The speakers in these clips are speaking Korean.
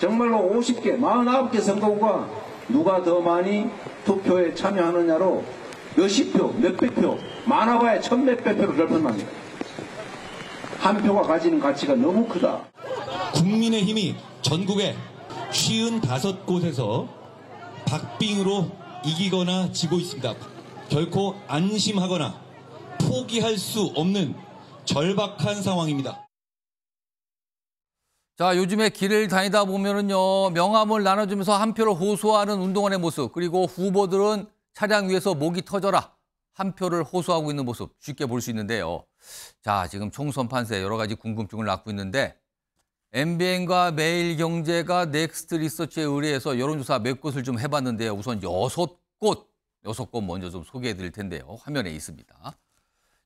정말로 50개, 49개 선거구가 누가 더 많이 투표에 참여하느냐로 몇십 표, 몇백 표, 많아봐야 천몇백 표를 결판납니다. 한 표가 가지는 가치가 너무 크다. 국민의 힘이 전국에 55곳에서 박빙으로 이기거나 지고 있습니다. 결코 안심하거나 포기할 수 없는 절박한 상황입니다. 자, 요즘에 길을 다니다 보면은요, 명함을 나눠주면서 한 표를 호소하는 운동원의 모습, 그리고 후보들은 차량 위에서 목이 터져라. 한 표를 호소하고 있는 모습 쉽게 볼 수 있는데요. 자, 지금 총선 판세 여러 가지 궁금증을 낳고 있는데, MBN과 매일경제가 넥스트 리서치에 의뢰해서 여론조사 몇 곳을 좀 해봤는데요. 우선 여섯 곳, 여섯 곳 먼저 좀 소개해 드릴 텐데요. 화면에 있습니다.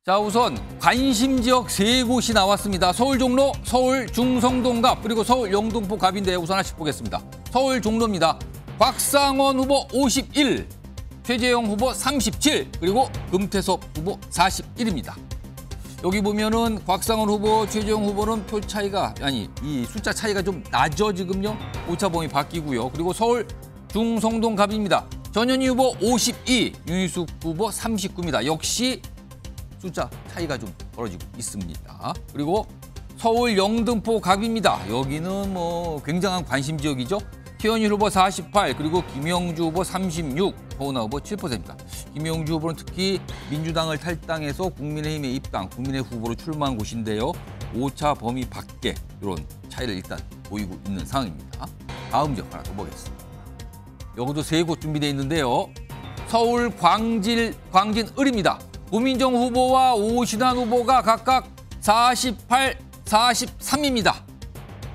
자 우선 관심 지역 세 곳이 나왔습니다. 서울 종로, 서울 중성동갑 그리고 서울 영등포 갑인데 우선 하나씩 보겠습니다. 서울 종로입니다. 곽상원 후보 51, 최재형 후보 37 그리고 금태섭 후보 41입니다. 여기 보면은 곽상원 후보, 최재형 후보는 표 차이가 아니 이 숫자 차이가 좀 낮죠 지금요. 오차범위 바뀌고요. 그리고 서울 중성동 갑입니다. 전현희 후보 52, 유희숙 후보 39입니다. 역시 숫자 차이가 좀 벌어지고 있습니다. 그리고 서울 영등포 갑입니다. 여기는 뭐 굉장한 관심 지역이죠. 최현희 후보 48, 그리고 김영주 후보 36, 허은하 후보 7%입니다. 김영주 후보는 특히 민주당을 탈당해서 국민의힘에 입당, 국민의 후보로 출마한 곳인데요. 5차 범위 밖에 이런 차이를 일단 보이고 있는 상황입니다. 다음 지역 하나 더 보겠습니다. 여기도 세 곳 준비되어 있는데요. 서울 광질, 광진을입니다. 우민정 후보와 오신환 후보가 각각 48, 43입니다.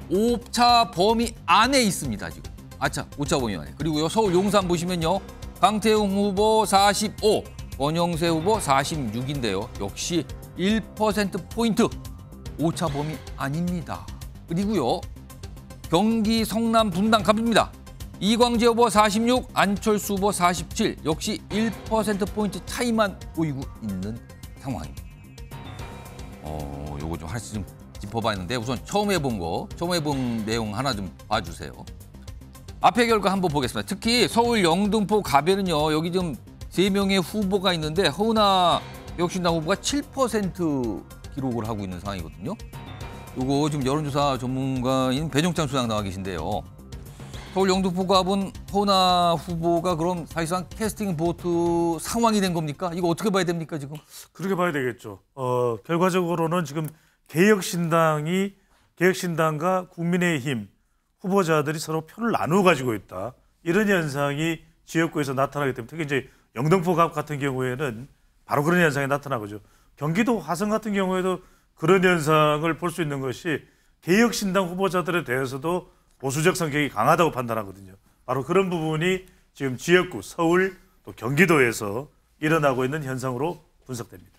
오차 범위 안에 있습니다, 지금. 아차, 오차 범위 안에. 그리고요, 서울 용산 보시면요. 강태웅 후보 45, 권영세 후보 46인데요. 역시 1%포인트 오차 범위 아닙니다. 그리고요, 경기 성남 분당 갑입니다. 이광재 후보 46, 안철수 후보 47 역시 1%포인트 차이만 보이고 있는 상황입니다. 어, 요거 좀 하나씩 좀짚어봐야하는데 우선 처음 해본 거, 처음 해본 내용 하나 좀 봐주세요. 앞에 결과 한번 보겠습니다. 특히 서울 영등포 가변은요 여기 지금 세명의 후보가 있는데 허은아 혁신당 후보가 7% 기록을 하고 있는 상황이거든요. 요거 지금 여론조사 전문가인 배종창 수장 나와 계신데요. 서울 영등포갑은 호나 후보가 그럼 사실상 캐스팅 보트 상황이 된 겁니까? 이거 어떻게 봐야 됩니까 지금? 그렇게 봐야 되겠죠. 어, 결과적으로는 지금 개혁신당이 개혁신당과 국민의힘 후보자들이 서로 표를 나누어 가지고 있다. 이런 현상이 지역구에서 나타나기 때문에 특히 이제 영등포갑 같은 경우에는 바로 그런 현상이 나타나고죠. 경기도 화성 같은 경우에도 그런 현상을 볼 수 있는 것이 개혁신당 후보자들에 대해서도 보수적 성격이 강하다고 판단하거든요. 바로 그런 부분이 지금 지역구 서울 또 경기도에서 일어나고 있는 현상으로 분석됩니다.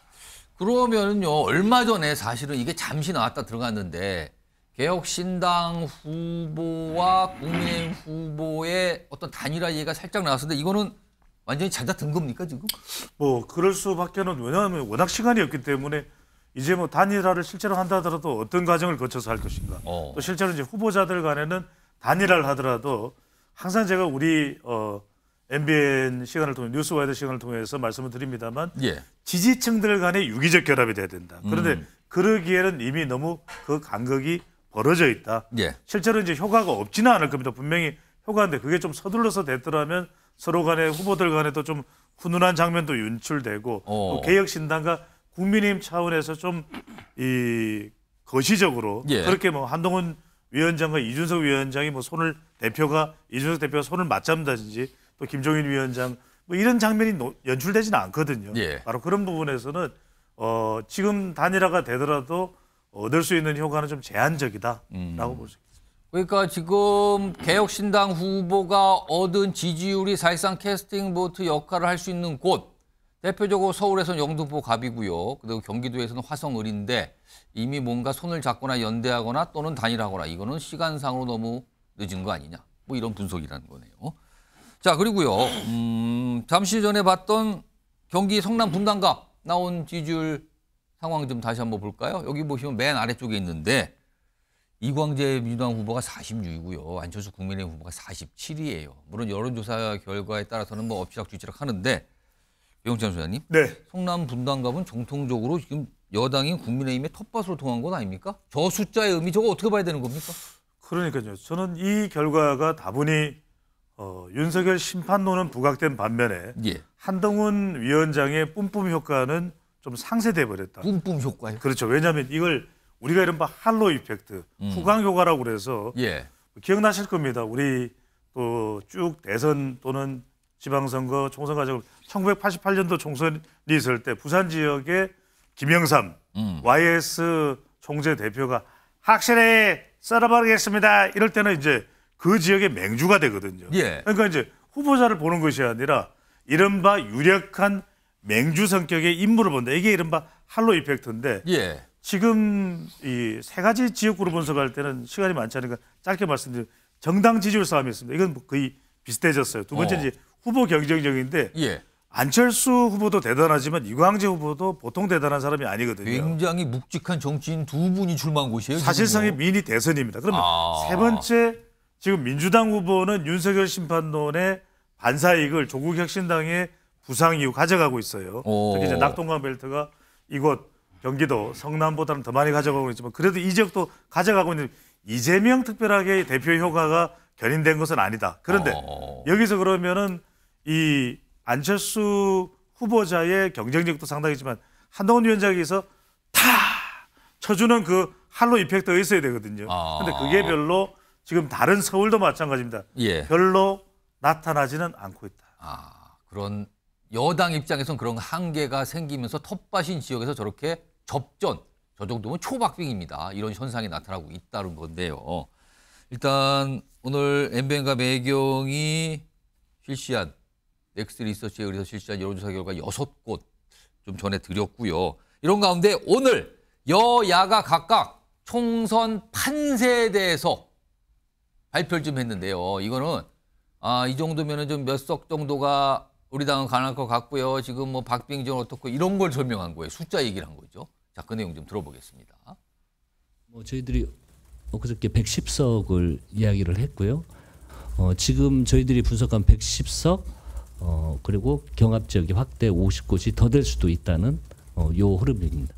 그러면요 얼마 전에 사실은 이게 잠시 나왔다 들어갔는데 개혁신당 후보와 국민 후보의 어떤 단일화 얘기가 살짝 나왔는데 이거는 완전히 잦아든 겁니까 지금? 뭐 그럴 수밖에는 왜냐하면 워낙 시간이 없기 때문에 이제 뭐 단일화를 실제로 한다 하더라도 어떤 과정을 거쳐서 할 것인가. 어. 또 실제로 이제 후보자들 간에는 단일화를 하더라도 항상 제가 우리 어 MBN 시간을 통해 뉴스와이드 시간을 통해서 말씀을 드립니다만 예. 지지층들 간의 유기적 결합이 돼야 된다. 그런데 음. 그러기에는 이미 너무 그 간극이 벌어져 있다. 예. 실제로 이제 효과가 없지는 않을 겁니다. 분명히 효과인데 그게 좀 서둘러서 됐더라면 서로 간에 후보들 간에도 좀 훈훈한 장면도 윤출되고 어. 개혁 신당과 국민의힘 차원에서 좀이 거시적으로 예. 그렇게 뭐 한동훈 위원장과 이준석 위원장이 뭐 손을 대표가 이준석 대표가 손을 맞잡는다든지 또 김종인 위원장 뭐 이런 장면이 연출되지는 않거든요. 예. 바로 그런 부분에서는 어 지금 단일화가 되더라도 얻을 수 있는 효과는 좀 제한적이다라고 음. 볼수 있습니다. 그러니까 지금 개혁신당 후보가 얻은 지지율이 사실상 캐스팅 보트 역할을 할 수 있는 곳 대표적으로 서울에서는 영등포 갑이고요. 그리고 경기도에서는 화성 을인데 이미 뭔가 손을 잡거나 연대하거나 또는 단일하거나 이거는 시간상으로 너무 늦은 거 아니냐. 뭐 이런 분석이라는 거네요. 자 그리고요. 음, 잠시 전에 봤던 경기 성남 분당갑 나온 지지율 상황 좀 다시 한번 볼까요? 여기 보시면 맨 아래쪽에 있는데 이광재 민주당 후보가 46이고요. 안철수 국민의힘 후보가 47이에요. 물론 여론조사 결과에 따라서는 뭐 엎치락 뒤치락 하는데 배용찬 소장님. 네. 성남 분당갑은 정통적으로 지금 여당인 국민의힘의 텃밭으로 통한 것 아닙니까? 저 숫자의 의미 저거 어떻게 봐야 되는 겁니까? 그러니까요. 저는 이 결과가 다분히 어, 윤석열 심판론은 부각된 반면에 예. 한동훈 위원장의 뿜뿜 효과는 좀 상쇄돼 버렸다. 뿜뿜 효과요? 그렇죠. 왜냐하면 이걸 우리가 이른바 할로 이펙트, 음. 후광 효과라고 그래서 예. 기억나실 겁니다. 우리 또 쭉 대선 또는 지방선거 총선 과정으로 1988년도 총선이 있을 때 부산 지역에 김영삼 음. YS 총재 대표가 확실히 썰어버리겠습니다. 이럴 때는 이제 그 지역의 맹주가 되거든요. 예. 그러니까 이제 후보자를 보는 것이 아니라 이른바 유력한 맹주 성격의 인물을 본다. 이게 이른바 할로 이펙트인데 예. 지금 이 세 가지 지역구로 분석할 때는 시간이 많지 않으니까 짧게 말씀드리면 정당 지지율 싸움이있습니다 이건 거의 비슷해졌어요. 두 번째 어. 이제 후보 경쟁적인데 예. 안철수 후보도 대단하지만 이광재 후보도 보통 대단한 사람이 아니거든요. 굉장히 묵직한 정치인 두 분이 출마한 곳이에요. 사실상의 미니 대선입니다. 그러면 아. 세 번째 지금 민주당 후보는 윤석열 심판론의 반사익을 조국 혁신당의 부상 이후 가져가고 있어요. 오. 특히 이제 낙동강 벨트가 이곳 경기도 성남보다는 더 많이 가져가고 있지만 그래도 이 지역도 가져가고 있는 이재명 특별하게 대표 효과가 견인된 것은 아니다. 그런데 어... 여기서 그러면은 이 안철수 후보자의 경쟁력도 상당이지만 한동훈 위원장에서 다 쳐주는 그 할로 이펙터가 있어야 되거든요. 그런데 아... 그게 별로 지금 다른 서울도 마찬가지입니다. 예. 별로 나타나지는 않고 있다. 아, 그런 여당 입장에선 그런 한계가 생기면서 텃밭인 지역에서 저렇게 접전, 저 정도면 초박빙입니다. 이런 현상이 나타나고 있다는 건데요. 일단 오늘 엠뱅과 매경이 실시한 넥스 리서치에 의해서 실시한 여론조사 결과 6곳좀 전해드렸고요. 이런 가운데 오늘 여야가 각각 총선 판세에 대해서 발표를 좀 했는데요. 이거는 아, 이정도면좀몇 석 정도가 우리 당은 가능할 것 같고요. 지금 뭐 박빙전 어떻고 이런 걸 설명한 거예요. 숫자 얘기를 한 거죠. 자, 그 내용 좀 들어보겠습니다. 뭐 저희들이 그저께 110석을 이야기를 했고요. 어, 지금 저희들이 분석한 110석 어, 그리고 경합 지역이 확대 50곳이 더 될 수도 있다는 어, 요 흐름입니다.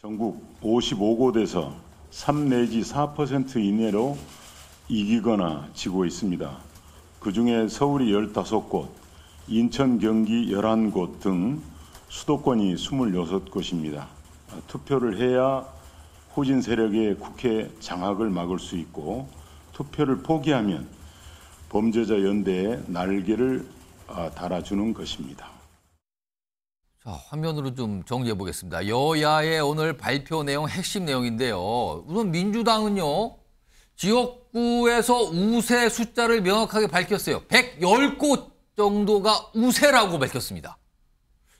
전국 55곳에서 3 내지 4% 이내로 이기거나 지고 있습니다. 그중에 서울이 15곳, 인천, 경기 11곳 등 수도권이 26곳입니다. 투표를 해야 호진 세력의 국회 장악을 막을 수 있고 투표를 포기하면 범죄자 연대에 날개를 아, 달아주는 것입니다. 자, 화면으로 좀 정리해 보겠습니다. 여야의 오늘 발표 내용 핵심 내용인데요. 우선 민주당은요. 지역구에서 우세 숫자를 명확하게 밝혔어요. 110곳 정도가 우세라고 밝혔습니다.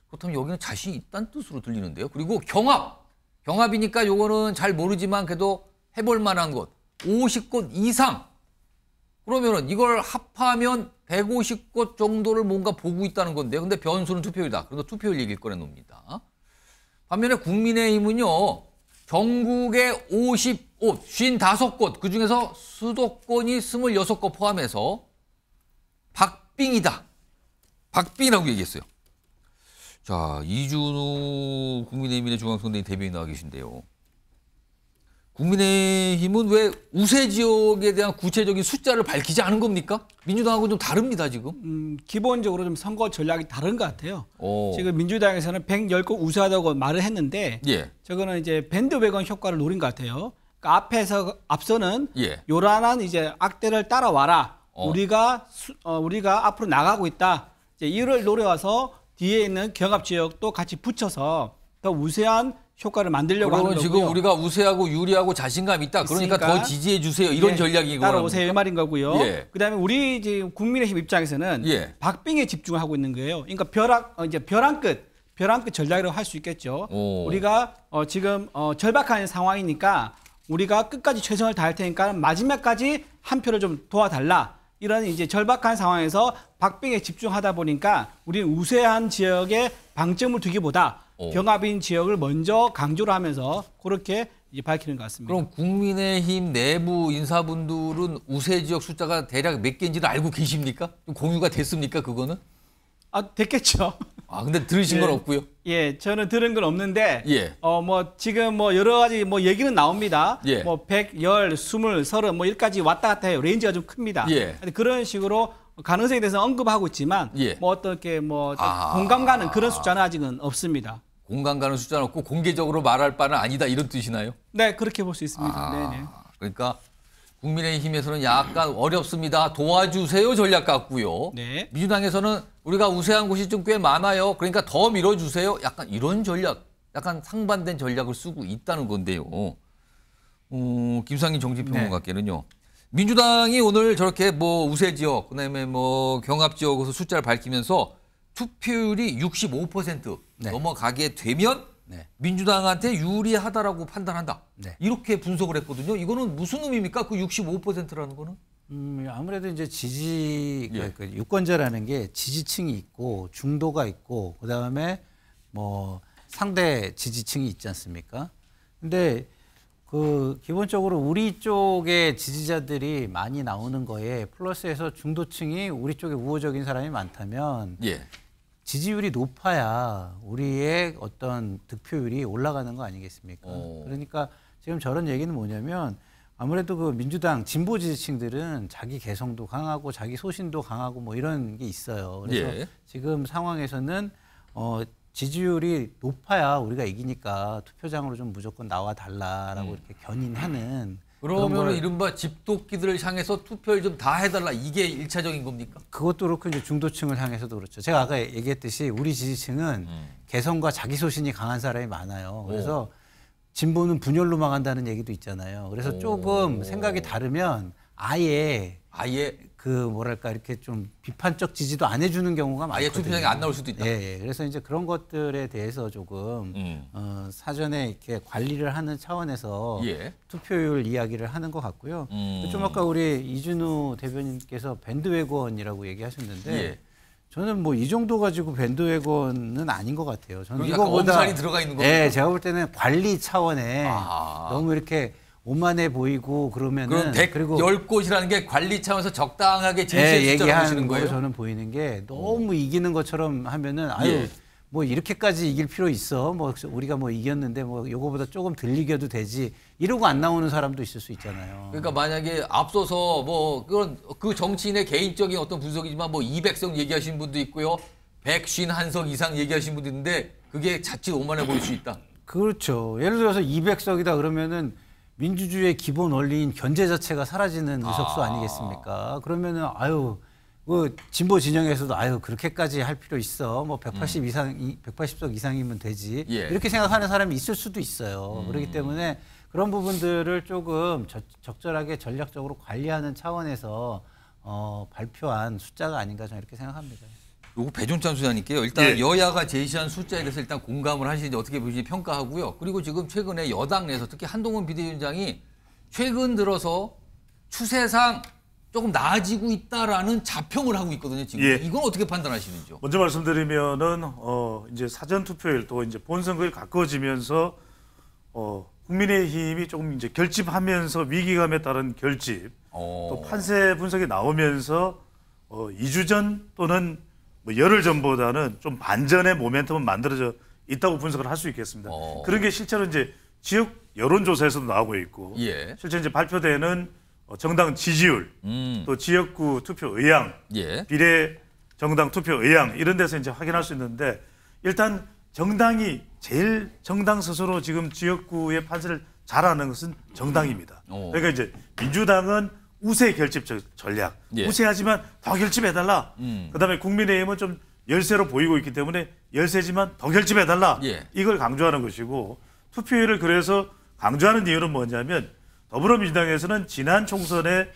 그렇다면 여기는 자신 있다는 뜻으로 들리는데요. 그리고 경합. 경합이니까 요거는 잘 모르지만 그래도 해볼 만한 곳. 50곳 이상 그러면 이걸 합하면 150곳 정도를 뭔가 보고 있다는 건데 요 근데 변수는 투표율이다. 그래서 투표율 얘기를 꺼내놉니다. 반면에 국민의힘은요. 전국의 5 5곳 55곳 그중에서 수도권이 26곳 포함해서 박빙이다. 박빙이라고 얘기했어요. 자, 이준우 국민의힘의 중앙선대위 대변인 나와 계신데요. 국민의힘은 왜 우세 지역에 대한 구체적인 숫자를 밝히지 않은 겁니까? 민주당하고 좀 다릅니다 지금. 음, 기본적으로 좀 선거 전략이 다른 것 같아요. 오. 어. 지금 민주당에서는 110곳 우세하다고 말을 했는데 예. 저거는 이제 밴드웨건 효과를 노린 것 같아요. 그러니까 앞에서 앞서는 예. 요란한 이제 악대를 따라와라. 어. 우리가 수, 어, 우리가 앞으로 나가고 있다. 이제 이를 노려와서 뒤에 있는 경합 지역도 같이 붙여서 더 우세한 효과를 만들려고 하는 거고요. 지금 우리가 우세하고 유리하고 자신감 있다. 그러니까 있으니까. 더 지지해 주세요. 이런 예, 전략이고 따라오세요 이 말인 거고요. 예. 그다음에 우리 이제 국민의힘 입장에서는 예. 박빙에 집중하고 있는 거예요. 그러니까 벼락 어, 이제 벼랑 끝 벼랑 끝 전략이라고 할 수 있겠죠. 오. 우리가 어, 지금 어, 절박한 상황이니까 우리가 끝까지 최선을 다할 테니까 마지막까지 한 표를 좀 도와달라. 이런 이제 절박한 상황에서 박빙에 집중하다 보니까 우리는 우세한 지역에 방점을 두기보다 오. 어. 병합인 지역을 먼저 강조를 하면서 그렇게 밝히는 것 같습니다. 그럼 국민의힘 내부 인사분들은 우세 지역 숫자가 대략 몇 개인지를 알고 계십니까? 공유가 됐습니까 그거는? 아 됐겠죠. 아 근데 들으신 예, 건 없고요. 예, 저는 들은 건 없는데 예. 어뭐 지금 뭐 여러 가지 뭐 얘기는 나옵니다. 예. 뭐 100, 10, 20, 30, 뭐 1까지 왔다 갔다 해요. 레인지가 좀 큽니다. 예. 그런 식으로 가능성에 대해서 언급하고 있지만 예. 뭐 어떻게 뭐 아... 공감 가는 그런 숫자는 아직은 없습니다. 공간 가는 숫자 없고 공개적으로 말할 바는 아니다 이런 뜻이나요? 네, 그렇게 볼 수 있습니다. 아, 그러니까 국민의힘에서는 약간 어렵습니다. 도와주세요 전략 같고요. 네. 민주당에서는 우리가 우세한 곳이 좀 꽤 많아요. 그러니까 더 밀어주세요. 약간 이런 전략, 약간 상반된 전략을 쓰고 있다는 건데요. 어, 김상인 정치평론가께는요. 네. 민주당이 오늘 저렇게 뭐 우세 지역, 그다음에 뭐 경합 지역에서 숫자를 밝히면서 투표율이 65% 네. 넘어가게 되면 네. 민주당한테 유리하다라고 판단한다. 네. 이렇게 분석을 했거든요. 이거는 무슨 의미입니까? 그 65%라는 거는? 음, 아무래도 이제 지지 예. 그, 그 유권자라는 게 지지층이 있고 중도가 있고 그다음에 뭐 상대 지지층이 있지 않습니까? 근데 그 기본적으로 우리 쪽의 지지자들이 많이 나오는 거에 플러스해서 중도층이 우리 쪽에 우호적인 사람이 많다면 예. 지지율이 높아야 우리의 어떤 득표율이 올라가는 거 아니겠습니까? 오. 어. 그러니까 지금 저런 얘기는 뭐냐면 아무래도 그 민주당 진보 지지층들은 자기 개성도 강하고 자기 소신도 강하고 뭐 이런 게 있어요. 그래서 예. 지금 상황에서는 어 지지율이 높아야 우리가 이기니까 투표장으로 좀 무조건 나와 달라라고 음. 이렇게 견인하는 그러면 이른바 집도끼들을 향해서 투표를 좀 다 해달라 이게 1차적인 겁니까? 그것도 그렇고 이제 중도층을 향해서도 그렇죠. 제가 아까 얘기했듯이 우리 지지층은 음. 개성과 자기 소신이 강한 사람이 많아요. 그래서 오. 진보는 분열로 망한다는 얘기도 있잖아요. 그래서 조금 오. 생각이 다르면 아예 아예 그 뭐랄까 이렇게 좀 비판적 지지도 안 해주는 경우가 많아요. 아예 투표장에 안 나올 수도 있다. 예, 예. 그래서 이제 그런 것들에 대해서 조금 음. 어, 사전에 이렇게 관리를 하는 차원에서 예. 투표율 이야기를 하는 것 같고요. 음. 좀 아까 우리 이준우 대변인께서 밴드웨건이라고 얘기하셨는데 예. 저는 뭐 이 정도 가지고 밴드웨건은 아닌 것 같아요. 저는 그러니까 이거보다 들어가 있는 거예요. 예, 제가 볼 때는 관리 차원에 아. 너무 이렇게 오만해 보이고 그러면은 그리고 열 곳이라는 게 관리 차원에서 적당하게 제시해 네, 얘기하는 거예요. 저는 보이는 게 너무 음. 이기는 것처럼 하면은 아유 예. 뭐 이렇게까지 이길 필요 있어. 뭐 우리가 뭐 이겼는데 뭐 요거보다 조금 들리겨도 되지. 이러고 안 나오는 사람도 있을 수 있잖아요. 그러니까 만약에 앞서서 뭐 그런 그 정치인의 개인적인 어떤 분석이지만 뭐 200석 얘기하신 분도 있고요. 1신한석 이상 얘기하신 분도 있는데 그게 자칫 오만해 보일 수 있다. 그렇죠. 예를 들어서 200석이다 그러면은 민주주의의 기본 원리인 견제 자체가 사라지는 아. 의석수 아. 니겠습니까 그러면은 아유 그 진보 진영에서도 아유 그렇게까지 할 필요 있어 뭐 180 음. 이상 180석 이상이면 되지 예. 이렇게 생각하는 사람이 있을 수도 있어요. 음. 그렇기 때문에 그런 부분들을 조금 저, 적절하게 전략적으로 관리하는 차원에서 어, 발표한 숫자가 아닌가 저는 이렇게 생각합니다. 요거 배종 찬수자님께요. 일단 예. 여야가 제시한 숫자에 대해서 일단 공감을 하시는지 어떻게 보시지 평가하고요. 그리고 지금 최근에 여당 내에서 특히 한동훈 비대위원장이 최근 들어서 추세상 조금 나아지고 있다라는 자평을 하고 있거든요. 지금 예. 이건 어떻게 판단하시는지요? 먼저 말씀드리면은 어 이제 사전 투표일 또 이제 본선거에 가까워지면서 어 국민의힘이 조금 이제 결집하면서 위기감에 따른 결집 오. 어. 또 판세 분석이 나오면서 어 2주 전 또는 뭐 열흘 전보다는 좀 반전의 모멘텀은 만들어져 있다고 분석을 할 수 있겠습니다. 어. 그런 게 실제로 이제 지역 여론조사에서도 나오고 있고 예. 실제 이제 발표되는 어, 정당 지지율 음. 또 지역구 투표 의향 예. 비례 정당 투표 의향 이런 데서 이제 확인할 수 있는데 일단 정당이 제일 정당 스스로 지금 지역구의 판세를 잘하는 것은 정당입니다. 오. 음. 어. 그러니까 이제 민주당은 우세 결집 전략. 예. 우세하지만 더 결집해달라. 음. 그다음에 국민의힘은 좀 열세로 보이고 있기 때문에 열세지만 더 결집해달라. 예. 이걸 강조하는 것이고 투표율을 그래서 강조하는 이유는 뭐냐면 더불어민주당에서는 지난 총선에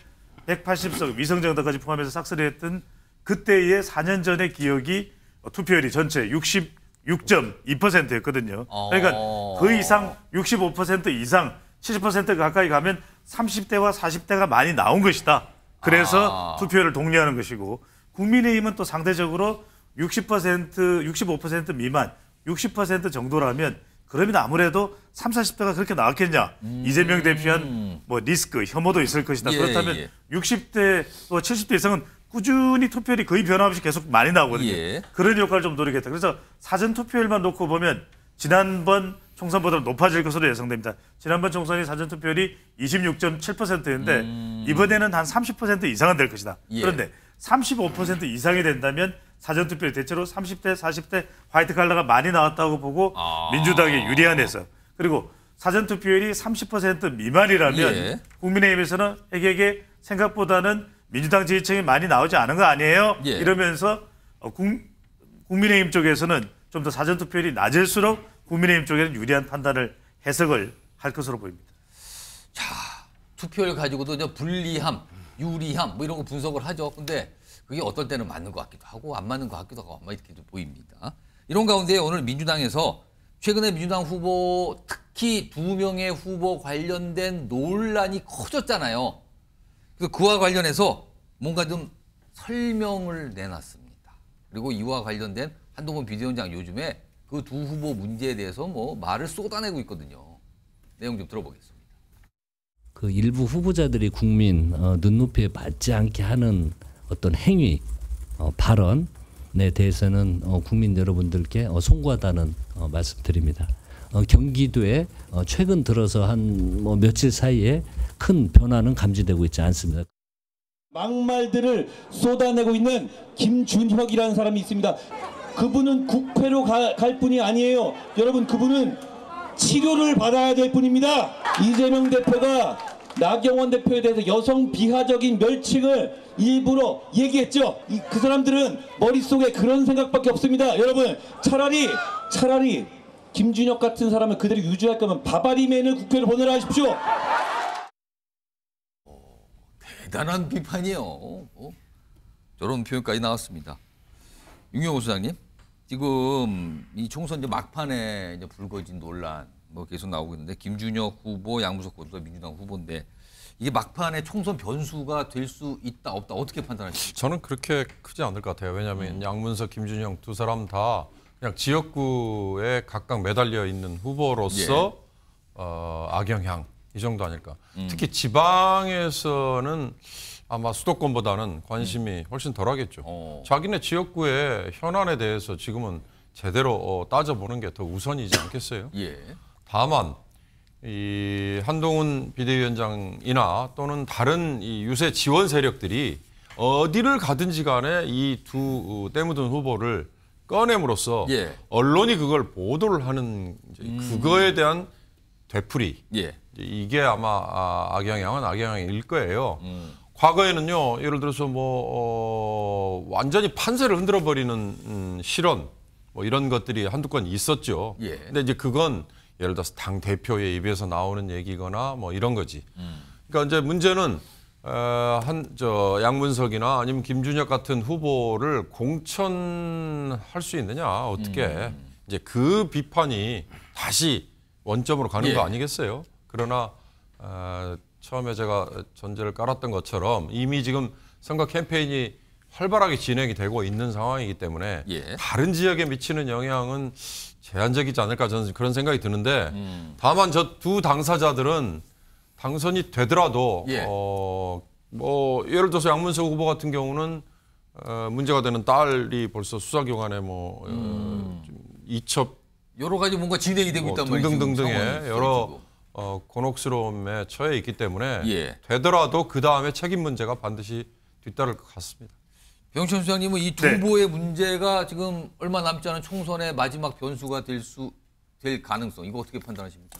180석 위성정당까지 포함해서 싹쓸이했던 그때의 4년 전의 기억이 투표율이 전체 66.2%였거든요. 그러니까 어. 그 이상 65% 이상 70% 가까이 가면 30대와 40대가 많이 나온 것이다. 그래서 아. 투표율을 독려하는 것이고 국민의힘은 또 상대적으로 60% 65% 미만 60% 정도라면 그러면 아무래도 30, 40대가 그렇게 나왔겠냐. 음. 이재명 대표한 뭐 리스크, 혐오도 있을 것이다. 예, 그렇다면 예. 60대 예. 또 70대 이상은 꾸준히 투표율이 거의 변함없이 계속 많이 나오거든요. 예. 그런 역할을 좀 노리겠다. 그래서 사전 투표율만 놓고 보면 지난번 총선보다 높아질 것으로 예상됩니다. 지난번 총선이 사전투표율이 26.7%였는데 음... 이번에는 한 30% 이상은 될 것이다. 예. 그런데 35% 이상이 된다면 사전투표율 대체로 30대, 40대 화이트 칼라가 많이 나왔다고 보고 아... 민주당에 유리한 해서 그리고 사전투표율이 30% 미만이라면 예. 국민의힘에서는 에게 생각보다는 민주당 지지층이 많이 나오지 않은 거 아니에요? 예. 이러면서 어, 국, 국민의힘 쪽에서는 좀 더 사전투표율이 낮을수록 국민의힘 쪽에는 유리한 판단을 해석을 할 것으로 보입니다. 자, 투표를 가지고도 이제 불리함, 유리함 뭐 이런 거 분석을 하죠. 근데 그게 어떨 때는 맞는 것 같기도 하고 안 맞는 것 같기도 하고 아마 이렇게 보입니다. 이런 가운데 오늘 민주당에서 최근에 민주당 후보 특히 두 명의 후보 관련된 논란이 커졌잖아요. 그와 관련해서 뭔가 좀 설명을 내놨습니다. 그리고 이와 관련된 한동훈 비대위원장 요즘에 그두 후보 문제에 대해서 뭐 말을 쏟아내고 있거든요. 내용 좀 들어보겠습니다. 그 일부 후보자들이 국민 어, 눈높이에 맞지 않게 하는 어떤 행위, 어, 발언에 대해서는 어, 국민 여러분들께 어, 송구하다는 어, 말씀드립니다. 어, 경기도에 어, 최근 들어서 한뭐 며칠 사이에 큰 변화는 감지되고 있지 않습니다. 막말들을 쏟아내고 있는 김준혁이라는 사람이 있습니다. 그분은 국회로 가, 갈 뿐이 아니에요. 여러분 그분은 치료를 받아야 될 뿐입니다. 이재명 대표가 나경원 대표에 대해서 여성 비하적인 멸칭을 일부러 얘기했죠. 이, 그 사람들은 머릿속에 그런 생각밖에 없습니다. 여러분 차라리 차라리 김준혁 같은 사람을 그대로 유지할 거면 바바리맨을 국회로 보내라 하십시오. 대단한 비판이에요. 어? 저런 표현까지 나왔습니다. 윤경호 소장님. 지금 이 총선 이제 막판에 이제 불거진 논란 뭐 계속 나오고 있는데 김준혁 후보, 양무석 후보도 민주당 후보인데 이게 막판에 총선 변수가 될 수 있다 없다 어떻게 판단하십니까? 저는 그렇게 크지 않을 것 같아요. 왜냐하면 음. 양문석, 김준영 두 사람 다 그냥 지역구에 각각 매달려 있는 후보로서 예. 어, 악영향 이 정도 아닐까. 음. 특히 지방에서는 아마 수도권보다는 관심이 훨씬 덜하겠죠. 어. 자기네 지역구의 현안에 대해서 지금은 제대로 어, 따져보는 게 더 우선이지 않겠어요? 예. 다만 이 한동훈 비대위원장이나 또는 다른 이 유세 지원 세력들이 어디를 가든지 간에 이 두 때묻은 어, 후보를 꺼냄으로써 예. 언론이 그걸 보도를 하는 이제 음. 그거에 대한 되풀이 예. 이게 아마 아, 악영향은 악영향일 거예요. 음. 과거에는요, 예를 들어서 뭐 어, 완전히 판세를 흔들어 버리는 음, 실언 뭐 이런 것들이 한두 건 있었죠. 예. 근데 이제 그건 예를 들어서 당 대표의 입에서 나오는 얘기거나 뭐 이런 거지. 음. 그러니까 이제 문제는 어, 한저 양문석이나 아니면 김준혁 같은 후보를 공천할 수 있느냐 어떻게 음. 이제 그 비판이 다시 원점으로 가는 예. 거 아니겠어요? 그러나 어, 처음에 제가 전제를 깔았던 것처럼 이미 지금 선거 캠페인이 활발하게 진행이 되고 있는 상황이기 때문에 예. 다른 지역에 미치는 영향은 제한적이지 않을까 저는 그런 생각이 드는데 음. 다만 저 두 당사자들은 당선이 되더라도 예. 어, 뭐 예를 들어서 양문석 후보 같은 경우는 어, 문제가 되는 딸이 벌써 수사기관에 뭐 어, 음. 어, 이첩 여러 가지 뭔가 진행이 되고 뭐 있단 말이죠. 등등등등의 여러 어, 곤혹스러움에 처해 있기 때문에 예. 되더라도 그 다음에 책임 문제가 반드시 뒤따를 것 같습니다. 병천 수장님은 이 중보의 네. 문제가 지금 얼마 남지 않은 총선의 마지막 변수가 될 수 될 가능성 이거 어떻게 판단하십니까?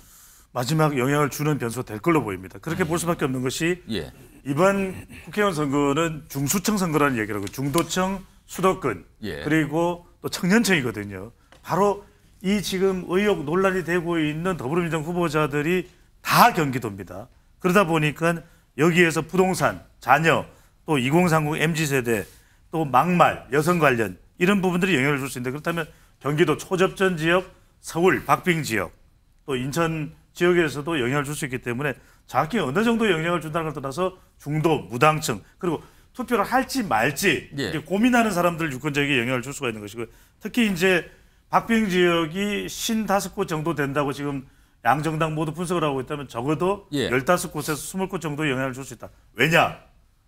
마지막 영향을 주는 변수가 될 걸로 보입니다. 그렇게 볼 수밖에 없는 것이 예. 이번 국회의원 선거는 중수청 선거라는 얘기라고 중도청 수도권 예. 그리고 또 청년층이거든요. 바로 이 지금 의혹 논란이 되고 있는 더불어민주당 후보자들이 다 경기도입니다. 그러다 보니까 여기에서 부동산, 자녀, 또2030 MZ세대, 또 막말, 여성 관련 이런 부분들이 영향을 줄 수 있는데 그렇다면 경기도 초접전 지역, 서울, 박빙 지역, 또 인천 지역에서도 영향을 줄 수 있기 때문에 정확히 어느 정도 영향을 준다는 걸 떠나서 중도, 무당층, 그리고 투표를 할지 말지 예. 고민하는 사람들 유권자에게 영향을 줄 수가 있는 것이고 특히 이제 박빙 지역이 55곳 정도 된다고 지금 양정당 모두 분석을 하고 있다면 적어도 예. 15곳에서 20곳 정도 영향을 줄 수 있다. 왜냐?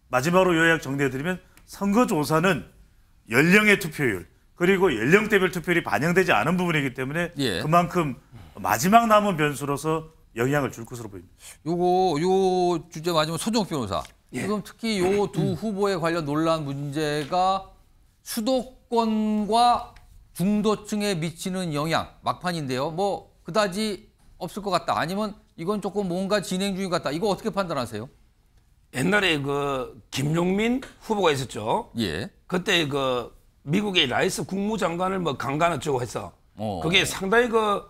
마지막으로 요약 정리해드리면 선거조사는 연령의 투표율 그리고 연령대별 투표율이 반영되지 않은 부분이기 때문에 예. 그만큼 마지막 남은 변수로서 영향을 줄 것으로 보입니다. 요거 요 주제 마지막 소종 변호사. 예. 지금 특히 요 두 후보에 관련 논란 문제가 수도권과 중도층에 미치는 영향 막판인데요. 뭐 그다지 없을 것 같다. 아니면 이건 조금 뭔가 진행 중인 것 같다. 이거 어떻게 판단하세요? 옛날에 그 김용민 후보가 있었죠. 예. 그때 그 미국의 라이스 국무장관을 뭐 강간 어쩌고 해서 어. 그게 상당히 그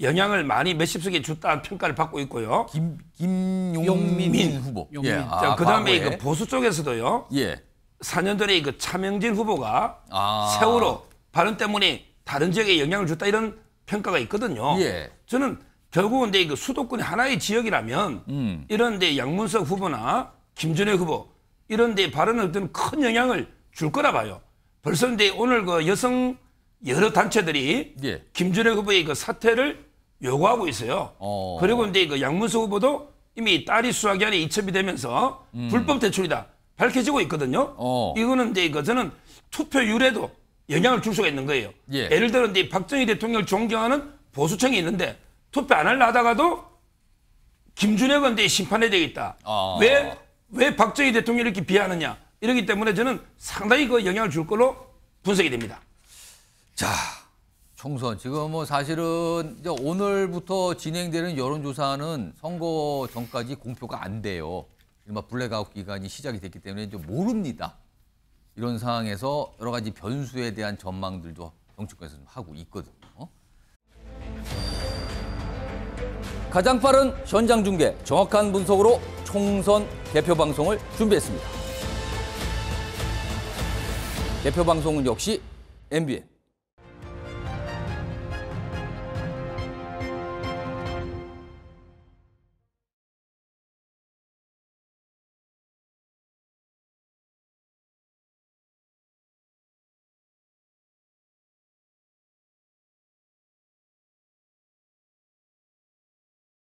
영향을 많이 몇십 석에 줬다는 평가를 받고 있고요. 김 김용민 민. 후보. 예. 용민. 예. 아, 자, 그다음에 그 보수 쪽에서도요. 예. 4년 전에 그 차명진 후보가 아. 세월호 발언 때문에 다른 지역에 영향을 줬다 이런 평가가 있거든요. 예. 저는 결국은 이제 그 수도권이 하나의 지역이라면 음. 이런데 양문석 후보나 김준혜 후보 이런데 발언을 어는큰 영향을 줄 거라 봐요. 벌써 이제 오늘 그 여성 여러 단체들이 예. 김준혜 후보의 그 사퇴를 요구하고 있어요. 어. 그리고 이제 그 양문석 후보도 이미 딸이 수학이 안에 이첩이 되면서 음. 불법 대출이다 밝혀지고 있거든요. 어. 이거는 이제 그 저는 투표율에도 영향을 줄 수가 있는 거예요. 예. 를 들어 이제 박정희 대통령을 존경하는 보수층이 있는데 투표 안 할라 하다가도 김준혁은 이제 심판해야 되겠다. 아. 왜, 왜 박정희 대통령을 이렇게 비하느냐. 이러기 때문에 저는 상당히 그 영향을 줄 걸로 분석이 됩니다. 자, 총선. 지금 뭐 사실은 이제 오늘부터 진행되는 여론조사는 선거 전까지 공표가 안 돼요. 이 블랙아웃 기간이 시작이 됐기 때문에 이제 모릅니다. 이런 상황에서 여러 가지 변수에 대한 전망들도 정치권에서 좀 하고 있거든요. 가장 빠른 현장 중계, 정확한 분석으로 총선 개표 방송을 준비했습니다. 개표 방송은 역시 MBN.